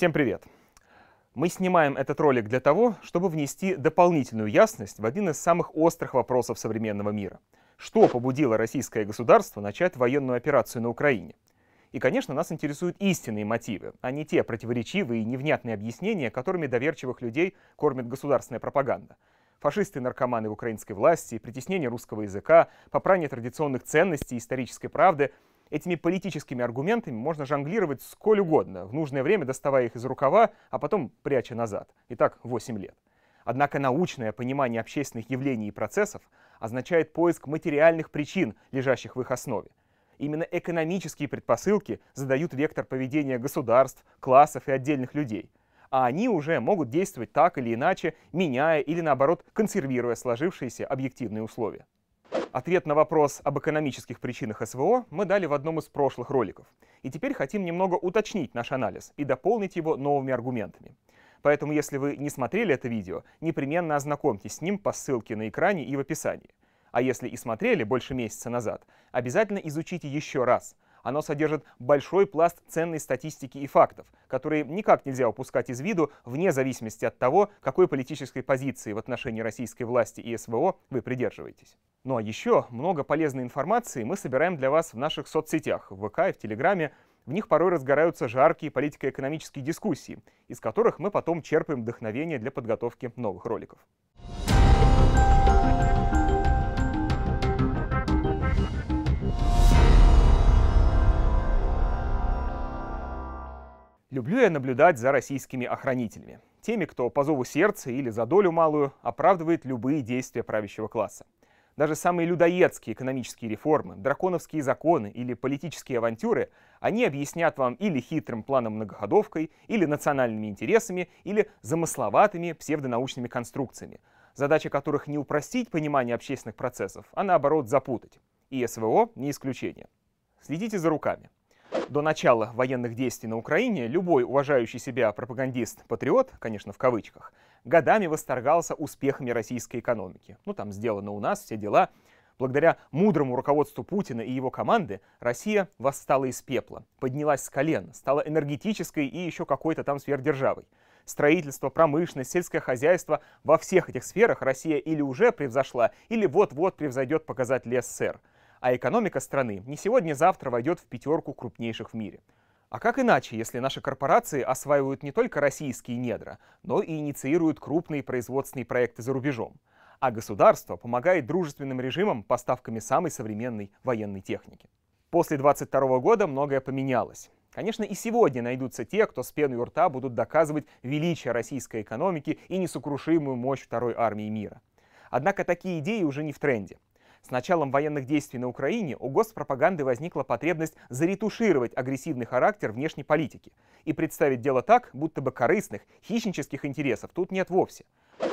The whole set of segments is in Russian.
Всем привет! Мы снимаем этот ролик для того, чтобы внести дополнительную ясность в один из самых острых вопросов современного мира. Что побудило российское государство начать военную операцию на Украине? И, конечно, нас интересуют истинные мотивы, а не те противоречивые и невнятные объяснения, которыми доверчивых людей кормит государственная пропаганда. Фашисты-наркоманы в украинской власти, притеснение русского языка, попрание традиционных ценностей и исторической правды — Этими политическими аргументами можно жонглировать сколь угодно, в нужное время доставая их из рукава, а потом пряча назад. И так 8 лет. Однако научное понимание общественных явлений и процессов означает поиск материальных причин, лежащих в их основе. Именно экономические предпосылки задают вектор поведения государств, классов и отдельных людей. А они уже могут действовать так или иначе, меняя или наоборот консервируя сложившиеся объективные условия. Ответ на вопрос об экономических причинах СВО мы дали в одном из прошлых роликов. И теперь хотим немного уточнить наш анализ и дополнить его новыми аргументами. Поэтому, если вы не смотрели это видео, непременно ознакомьтесь с ним по ссылке на экране и в описании. А если и смотрели больше месяца назад, обязательно изучите еще раз — оно содержит большой пласт ценной статистики и фактов, которые никак нельзя упускать из виду, вне зависимости от того, какой политической позиции в отношении российской власти и СВО вы придерживаетесь. Ну а еще много полезной информации мы собираем для вас в наших соцсетях, в ВК и в Телеграме, в них порой разгораются жаркие политико-экономические дискуссии, из которых мы потом черпаем вдохновение для подготовки новых роликов. Thank you Люблю я наблюдать за российскими охранителями. Теми, кто по зову сердца или за долю малую оправдывает любые действия правящего класса. Даже самые людоедские экономические реформы, драконовские законы или политические авантюры, они объяснят вам или хитрым планом-многоходовкой, или национальными интересами, или замысловатыми псевдонаучными конструкциями, задача которых не упростить понимание общественных процессов, а наоборот запутать. И СВО не исключение. Следите за руками. До начала военных действий на Украине любой уважающий себя пропагандист-патриот, конечно, в кавычках, годами восторгался успехами российской экономики. Ну, там сделано у нас все дела. Благодаря мудрому руководству Путина и его команды Россия восстала из пепла, поднялась с колен, стала энергетической и еще какой-то там сверхдержавой. Строительство, промышленность, сельское хозяйство — во всех этих сферах Россия или уже превзошла, или вот-вот превзойдет показатель СССР — а экономика страны не сегодня-завтра войдет в пятерку крупнейших в мире. А как иначе, если наши корпорации осваивают не только российские недра, но и инициируют крупные производственные проекты за рубежом? А государство помогает дружественным режимам поставками самой современной военной техники. После 22 года многое поменялось. Конечно, и сегодня найдутся те, кто с пеной у рта будут доказывать величие российской экономики и несокрушимую мощь второй армии мира. Однако такие идеи уже не в тренде. С началом военных действий на Украине у госпропаганды возникла потребность заретушировать агрессивный характер внешней политики и представить дело так, будто бы корыстных, хищнических интересов тут нет вовсе.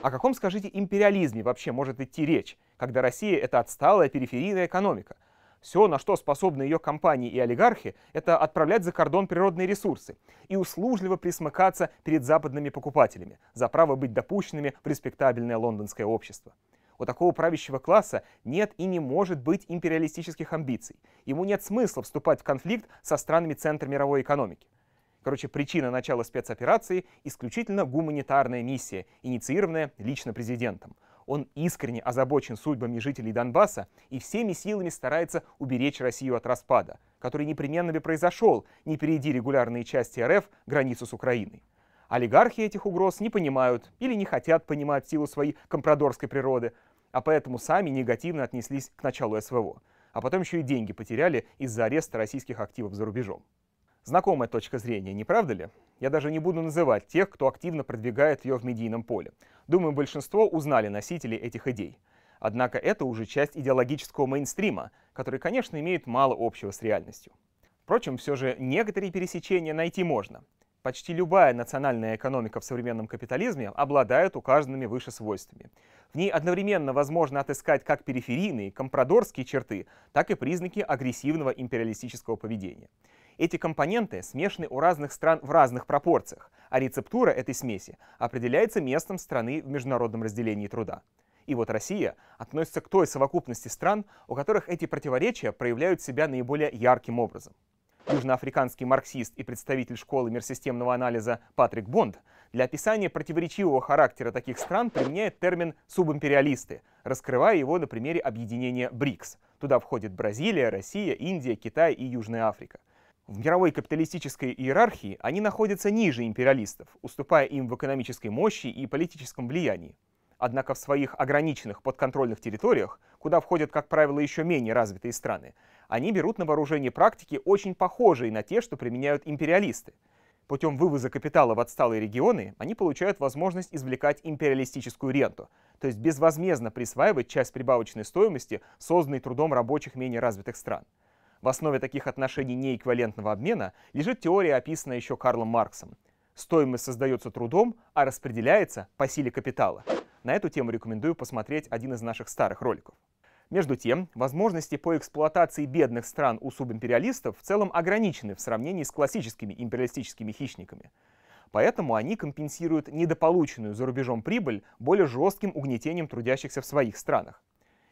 О каком, скажите, империализме вообще может идти речь, когда Россия — это отсталая периферийная экономика? Все, на что способны ее компании и олигархи, это отправлять за кордон природные ресурсы и услужливо присмыкаться перед западными покупателями за право быть допущенными в респектабельное лондонское общество. У такого правящего класса нет и не может быть империалистических амбиций. Ему нет смысла вступать в конфликт со странами центра мировой экономики. Короче, причина начала спецоперации — исключительно гуманитарная миссия, инициированная лично президентом. Он искренне озабочен судьбами жителей Донбасса и всеми силами старается уберечь Россию от распада, который непременно бы произошел, не перейди регулярные части РФ границу с Украиной. Олигархи этих угроз не понимают или не хотят понимать силу своей компрадорской природы, а поэтому сами негативно отнеслись к началу СВО, а потом еще и деньги потеряли из-за ареста российских активов за рубежом. Знакомая точка зрения, не правда ли? Я даже не буду называть тех, кто активно продвигает ее в медийном поле. Думаю, большинство узнали носителей этих идей. Однако это уже часть идеологического мейнстрима, который, конечно, имеет мало общего с реальностью. Впрочем, все же некоторые пересечения найти можно. Почти любая национальная экономика в современном капитализме обладает указанными выше свойствами. В ней одновременно возможно отыскать как периферийные, компрадорские черты, так и признаки агрессивного империалистического поведения. Эти компоненты смешаны у разных стран в разных пропорциях, а рецептура этой смеси определяется местом страны в международном разделении труда. И вот Россия относится к той совокупности стран, у которых эти противоречия проявляют себя наиболее ярким образом южноафриканский марксист и представитель школы мирсистемного анализа Патрик Бонд, для описания противоречивого характера таких стран применяет термин «субимпериалисты», раскрывая его на примере объединения БРИКС. Туда входят Бразилия, Россия, Индия, Китай и Южная Африка. В мировой капиталистической иерархии они находятся ниже империалистов, уступая им в экономической мощи и политическом влиянии. Однако в своих ограниченных подконтрольных территориях, куда входят, как правило, еще менее развитые страны, они берут на вооружение практики, очень похожие на те, что применяют империалисты. Путем вывоза капитала в отсталые регионы они получают возможность извлекать империалистическую ренту, то есть безвозмездно присваивать часть прибавочной стоимости, созданной трудом рабочих менее развитых стран. В основе таких отношений неэквивалентного обмена лежит теория, описанная еще Карлом Марксом. Стоимость создается трудом, а распределяется по силе капитала. На эту тему рекомендую посмотреть один из наших старых роликов. Между тем, возможности по эксплуатации бедных стран у субимпериалистов в целом ограничены в сравнении с классическими империалистическими хищниками. Поэтому они компенсируют недополученную за рубежом прибыль более жестким угнетением трудящихся в своих странах.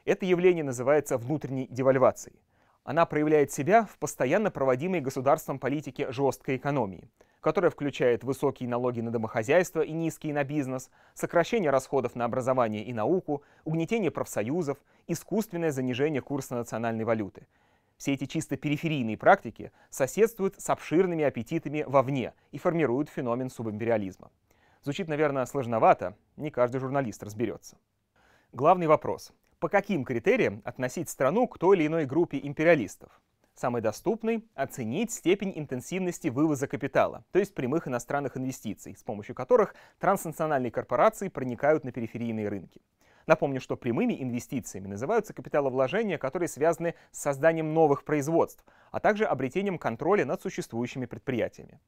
Это явление называется внутренней девальвацией. Она проявляет себя в постоянно проводимой государством политике жесткой экономии, которая включает высокие налоги на домохозяйство и низкие на бизнес, сокращение расходов на образование и науку, угнетение профсоюзов, искусственное занижение курса национальной валюты. Все эти чисто периферийные практики соседствуют с обширными аппетитами вовне и формируют феномен субимпериализма. Звучит, наверное, сложновато, не каждый журналист разберется. Главный вопрос по каким критериям относить страну к той или иной группе империалистов. Самый доступный — оценить степень интенсивности вывоза капитала, то есть прямых иностранных инвестиций, с помощью которых транснациональные корпорации проникают на периферийные рынки. Напомню, что прямыми инвестициями называются капиталовложения, которые связаны с созданием новых производств, а также обретением контроля над существующими предприятиями.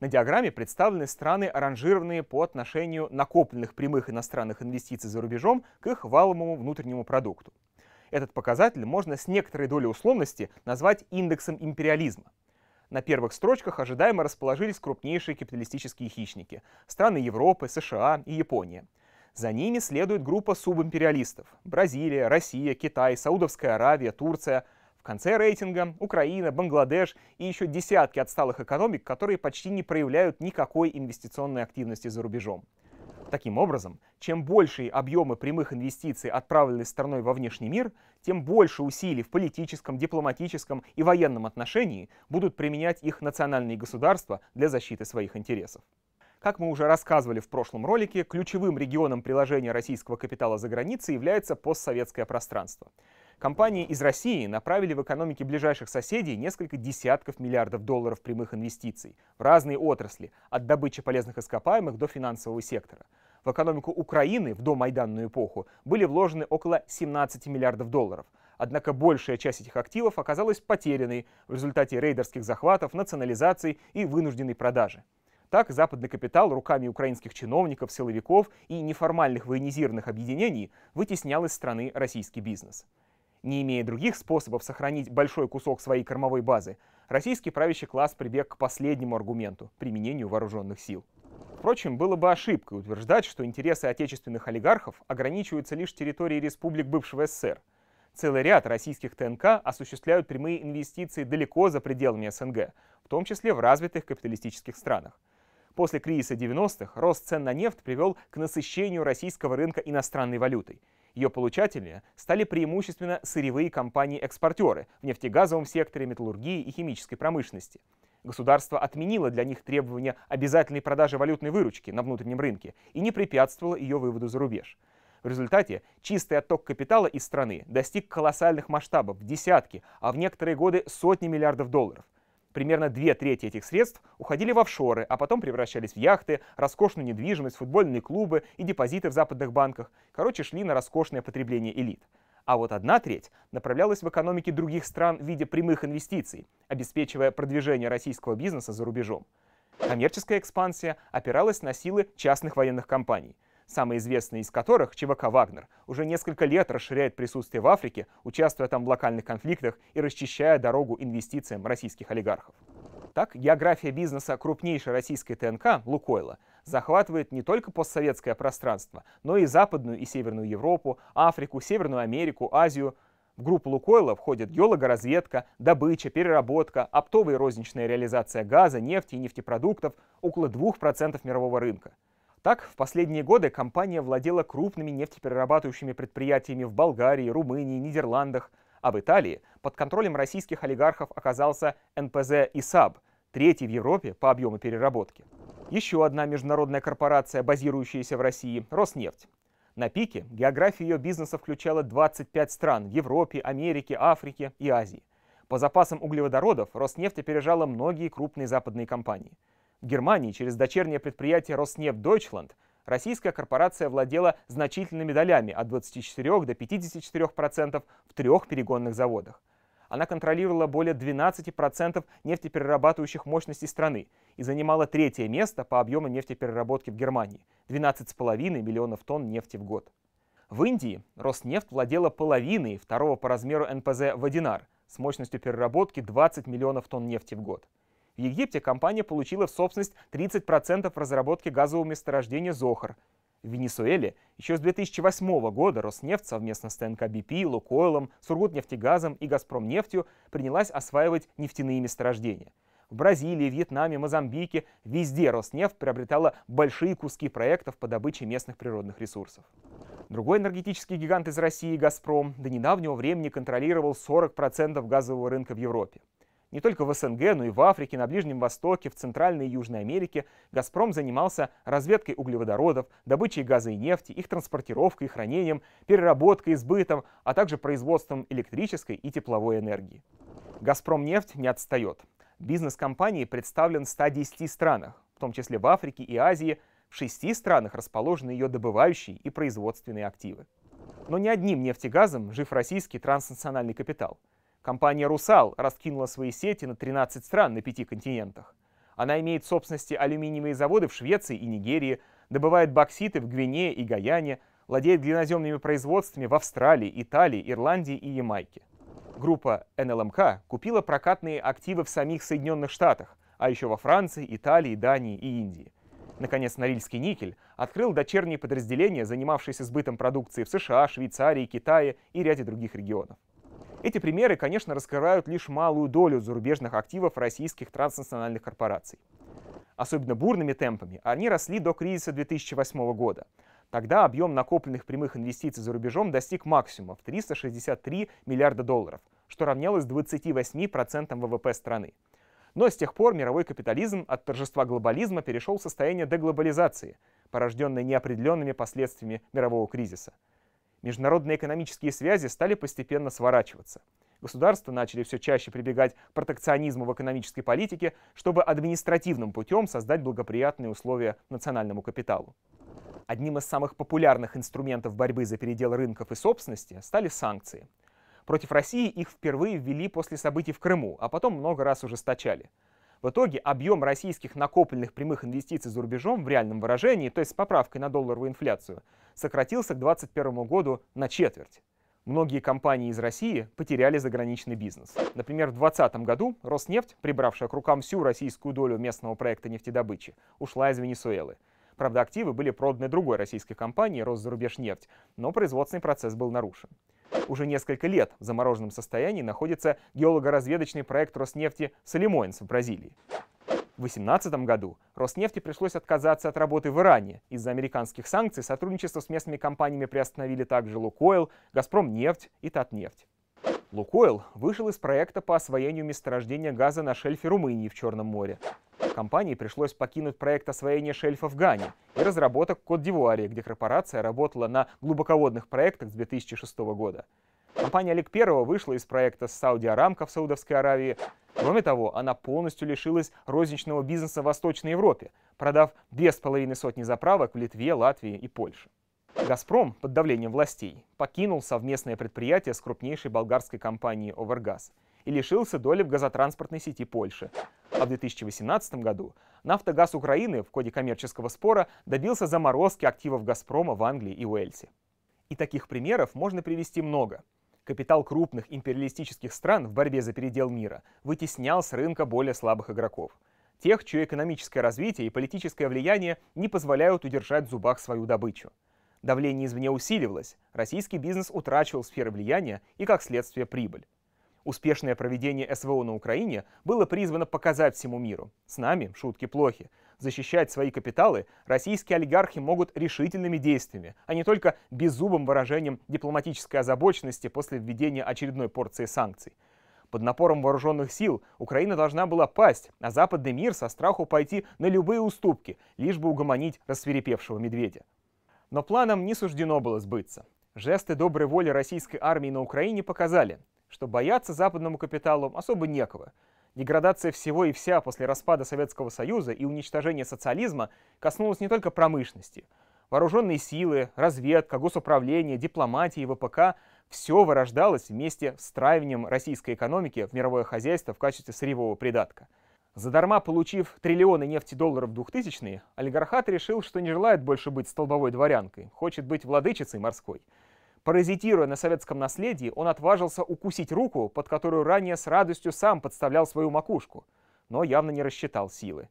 На диаграмме представлены страны, ранжированные по отношению накопленных прямых иностранных инвестиций за рубежом к их валовому внутреннему продукту. Этот показатель можно с некоторой долей условности назвать индексом империализма. На первых строчках ожидаемо расположились крупнейшие капиталистические хищники – страны Европы, США и Япония. За ними следует группа субимпериалистов – Бразилия, Россия, Китай, Саудовская Аравия, Турция – в конце рейтинга Украина, Бангладеш и еще десятки отсталых экономик, которые почти не проявляют никакой инвестиционной активности за рубежом. Таким образом, чем большие объемы прямых инвестиций отправлены страной во внешний мир, тем больше усилий в политическом, дипломатическом и военном отношении будут применять их национальные государства для защиты своих интересов. Как мы уже рассказывали в прошлом ролике, ключевым регионом приложения российского капитала за границей является постсоветское пространство. Компании из России направили в экономики ближайших соседей несколько десятков миллиардов долларов прямых инвестиций в разные отрасли, от добычи полезных ископаемых до финансового сектора. В экономику Украины в домайданную эпоху были вложены около 17 миллиардов долларов. Однако большая часть этих активов оказалась потерянной в результате рейдерских захватов, национализаций и вынужденной продажи. Так западный капитал руками украинских чиновников, силовиков и неформальных военизированных объединений вытеснял из страны российский бизнес. Не имея других способов сохранить большой кусок своей кормовой базы, российский правящий класс прибег к последнему аргументу – применению вооруженных сил. Впрочем, было бы ошибкой утверждать, что интересы отечественных олигархов ограничиваются лишь территорией республик бывшего СССР. Целый ряд российских ТНК осуществляют прямые инвестиции далеко за пределами СНГ, в том числе в развитых капиталистических странах. После кризиса 90-х рост цен на нефть привел к насыщению российского рынка иностранной валютой – ее получателями стали преимущественно сырьевые компании-экспортеры в нефтегазовом секторе, металлургии и химической промышленности. Государство отменило для них требования обязательной продажи валютной выручки на внутреннем рынке и не препятствовало ее выводу за рубеж. В результате чистый отток капитала из страны достиг колоссальных масштабов в десятки, а в некоторые годы сотни миллиардов долларов – Примерно две трети этих средств уходили в офшоры, а потом превращались в яхты, роскошную недвижимость, футбольные клубы и депозиты в западных банках. Короче, шли на роскошное потребление элит. А вот одна треть направлялась в экономики других стран в виде прямых инвестиций, обеспечивая продвижение российского бизнеса за рубежом. Коммерческая экспансия опиралась на силы частных военных компаний – самый известный из которых — ЧВК «Вагнер», уже несколько лет расширяет присутствие в Африке, участвуя там в локальных конфликтах и расчищая дорогу инвестициям российских олигархов. Так, география бизнеса крупнейшей российской ТНК «Лукойла» захватывает не только постсоветское пространство, но и Западную и Северную Европу, Африку, Северную Америку, Азию. В группу «Лукойла» входят геологоразведка, добыча, переработка, оптовая и розничная реализация газа, нефти и нефтепродуктов, около 2% мирового рынка. Так, в последние годы компания владела крупными нефтеперерабатывающими предприятиями в Болгарии, Румынии, Нидерландах, а в Италии под контролем российских олигархов оказался НПЗ «ИСАБ», третий в Европе по объему переработки. Еще одна международная корпорация, базирующаяся в России – «Роснефть». На пике география ее бизнеса включала 25 стран в Европе, Америке, Африке и Азии. По запасам углеводородов Роснефть опережала многие крупные западные компании – в Германии через дочернее предприятие Роснефть Deutschland российская корпорация владела значительными долями от 24 до 54% в трех перегонных заводах. Она контролировала более 12% нефтеперерабатывающих мощностей страны и занимала третье место по объему нефтепереработки в Германии – 12,5 миллионов тонн нефти в год. В Индии Роснефть владела половиной второго по размеру НПЗ «Водинар» с мощностью переработки 20 миллионов тонн нефти в год – в Египте компания получила в собственность 30% разработки газового месторождения «Зохар». В Венесуэле еще с 2008 года Роснефть совместно с ТНК БП, Лукойлом, Сургутнефтегазом и Газпромнефтью принялась осваивать нефтяные месторождения. В Бразилии, Вьетнаме, Мозамбике везде Роснефть приобретала большие куски проектов по добыче местных природных ресурсов. Другой энергетический гигант из России «Газпром» до недавнего времени контролировал 40% газового рынка в Европе. Не только в СНГ, но и в Африке, на Ближнем Востоке, в Центральной и Южной Америке «Газпром» занимался разведкой углеводородов, добычей газа и нефти, их транспортировкой и хранением, переработкой, сбытом, а также производством электрической и тепловой энергии. «Газпромнефть» не отстает. Бизнес компании представлен в 110 странах, в том числе в Африке и Азии, в шести странах расположены ее добывающие и производственные активы. Но не одним нефтегазом жив российский транснациональный капитал – Компания «Русал» раскинула свои сети на 13 стран на пяти континентах. Она имеет в собственности алюминиевые заводы в Швеции и Нигерии, добывает бокситы в Гвинее и Гаяне, владеет глиноземными производствами в Австралии, Италии, Ирландии и Ямайке. Группа НЛМК эм купила прокатные активы в самих Соединенных Штатах, а еще во Франции, Италии, Дании и Индии. Наконец, Норильский никель открыл дочерние подразделения, занимавшиеся сбытом продукции в США, Швейцарии, Китае и ряде других регионов. Эти примеры, конечно, раскрывают лишь малую долю зарубежных активов российских транснациональных корпораций. Особенно бурными темпами они росли до кризиса 2008 года. Тогда объем накопленных прямых инвестиций за рубежом достиг максимума в 363 миллиарда долларов, что равнялось 28% ВВП страны. Но с тех пор мировой капитализм от торжества глобализма перешел в состояние деглобализации, порожденное неопределенными последствиями мирового кризиса – Международные экономические связи стали постепенно сворачиваться. Государства начали все чаще прибегать к протекционизму в экономической политике, чтобы административным путем создать благоприятные условия национальному капиталу. Одним из самых популярных инструментов борьбы за передел рынков и собственности стали санкции. Против России их впервые ввели после событий в Крыму, а потом много раз ужесточали – в итоге объем российских накопленных прямых инвестиций за рубежом в реальном выражении, то есть с поправкой на долларовую инфляцию, сократился к 2021 году на четверть. Многие компании из России потеряли заграничный бизнес. Например, в 2020 году Роснефть, прибравшая к рукам всю российскую долю местного проекта нефтедобычи, ушла из Венесуэлы. Правда, активы были проданы другой российской компании «Росзарубежнефть», но производственный процесс был нарушен. Уже несколько лет в замороженном состоянии находится геолого-разведочный проект Роснефти «Солимоинс» в Бразилии. В 2018 году Роснефти пришлось отказаться от работы в Иране. Из-за американских санкций сотрудничество с местными компаниями приостановили также «Лукойл», «Газпромнефть» и «Татнефть». Лукойл вышел из проекта по освоению месторождения газа на шельфе Румынии в Черном море. Компании пришлось покинуть проект освоения шельфа в Гане и разработок Кот-Дивуаре, где корпорация работала на глубоководных проектах с 2006 года. Компания Олег Первого вышла из проекта с Сауди Арамко в Саудовской Аравии. Кроме того, она полностью лишилась розничного бизнеса в Восточной Европе, продав две с половиной сотни заправок в Литве, Латвии и Польше. «Газпром» под давлением властей покинул совместное предприятие с крупнейшей болгарской компанией «Овергаз» и лишился доли в газотранспортной сети Польши. А в 2018 году «Нафтогаз Украины» в ходе коммерческого спора добился заморозки активов «Газпрома» в Англии и Уэльсе. И таких примеров можно привести много. Капитал крупных империалистических стран в борьбе за передел мира вытеснял с рынка более слабых игроков. Тех, чье экономическое развитие и политическое влияние не позволяют удержать в зубах свою добычу – Давление извне усиливалось, российский бизнес утрачивал сферы влияния и, как следствие, прибыль. Успешное проведение СВО на Украине было призвано показать всему миру. С нами шутки плохи. Защищать свои капиталы российские олигархи могут решительными действиями, а не только беззубым выражением дипломатической озабоченности после введения очередной порции санкций. Под напором вооруженных сил Украина должна была пасть, а западный мир со страху пойти на любые уступки, лишь бы угомонить рассверепевшего медведя. Но планам не суждено было сбыться. Жесты доброй воли российской армии на Украине показали, что бояться западному капиталу особо некого. Деградация всего и вся после распада Советского Союза и уничтожения социализма коснулась не только промышленности. Вооруженные силы, разведка, госуправление, дипломатия и ВПК – все вырождалось вместе с травением российской экономики в мировое хозяйство в качестве сырьевого придатка – Задарма получив триллионы нефти-долларов двухтысячные, олигархат решил, что не желает больше быть столбовой дворянкой, хочет быть владычицей морской. Паразитируя на советском наследии, он отважился укусить руку, под которую ранее с радостью сам подставлял свою макушку, но явно не рассчитал силы.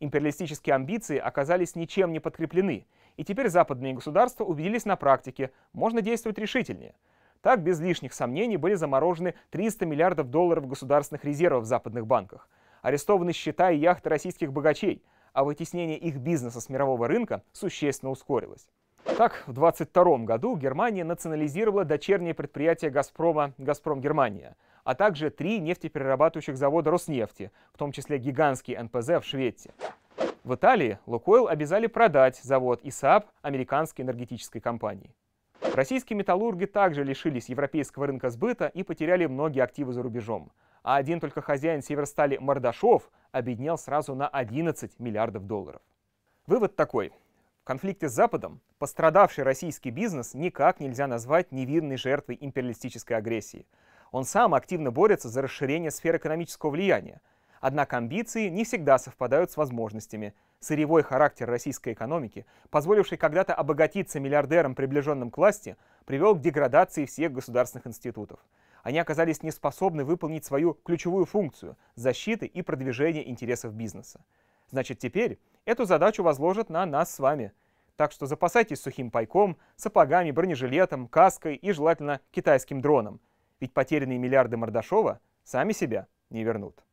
Империалистические амбиции оказались ничем не подкреплены, и теперь западные государства убедились на практике, можно действовать решительнее. Так без лишних сомнений были заморожены 300 миллиардов долларов государственных резервов в западных банках – арестованы счета и яхты российских богачей, а вытеснение их бизнеса с мирового рынка существенно ускорилось. Так, в 2022 году Германия национализировала дочернее предприятие «Газпрома» «Газпром Германия», а также три нефтеперерабатывающих завода «Роснефти», в том числе гигантский НПЗ в Швеции. В Италии «Лукойл» обязали продать завод ИСАП американской энергетической компании. Российские металлурги также лишились европейского рынка сбыта и потеряли многие активы за рубежом а один только хозяин Северстали Мордашов обеднел сразу на 11 миллиардов долларов. Вывод такой. В конфликте с Западом пострадавший российский бизнес никак нельзя назвать невинной жертвой империалистической агрессии. Он сам активно борется за расширение сфер экономического влияния. Однако амбиции не всегда совпадают с возможностями. Сырьевой характер российской экономики, позволивший когда-то обогатиться миллиардерам, приближенным к власти, привел к деградации всех государственных институтов – они оказались неспособны выполнить свою ключевую функцию – защиты и продвижения интересов бизнеса. Значит, теперь эту задачу возложат на нас с вами. Так что запасайтесь сухим пайком, сапогами, бронежилетом, каской и, желательно, китайским дроном. Ведь потерянные миллиарды Мордашова сами себя не вернут.